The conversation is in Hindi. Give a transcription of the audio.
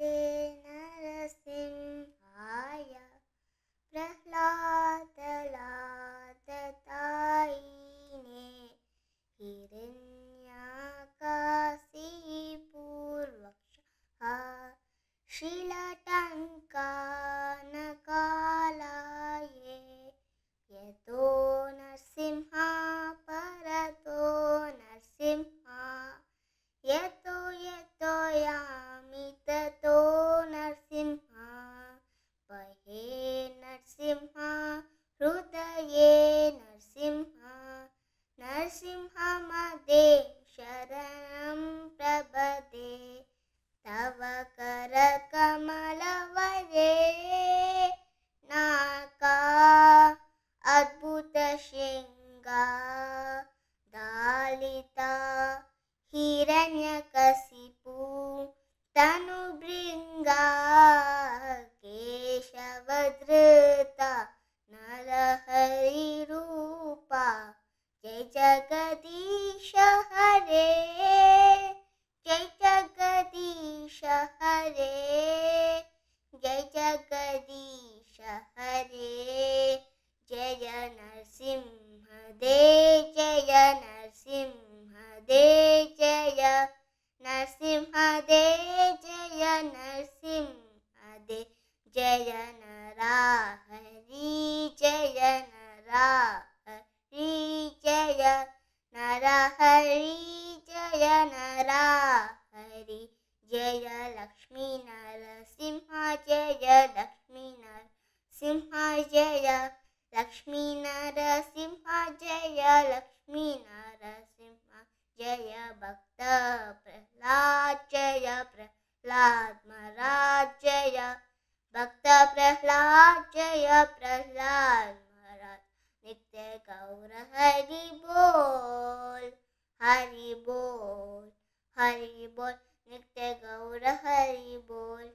नरसिंहाय प्रह्लादलादतायिने हिरण्याकाशीपूर्वक्षः शिलटङ्का हिरण्यकशिपु तनुभृङ्गा केशवधृता नलहरिरूपा जय जगदी नरसिंह दे जय नरसिंह दे जय नरसिंह दे जय नरा हरी जय नरा हरी जय नरा हरी जय नरा हरी जय लक्ष्मी नरसिंह लक्ष्मी नरसिंह जय लक्ष्मी नरसिंह जय भक्त प्रहलाद जय प्रहलाद महाराज जय भक्त प्रहलाद जय प्रहलाद महाराज नित्य गौर हरि बोल हरि बोल हरि बोल नित्य गौर हरि बोल